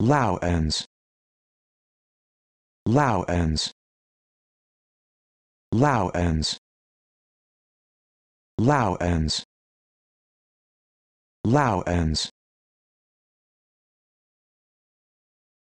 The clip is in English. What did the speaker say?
ends. Laoens ends. Laoens ends.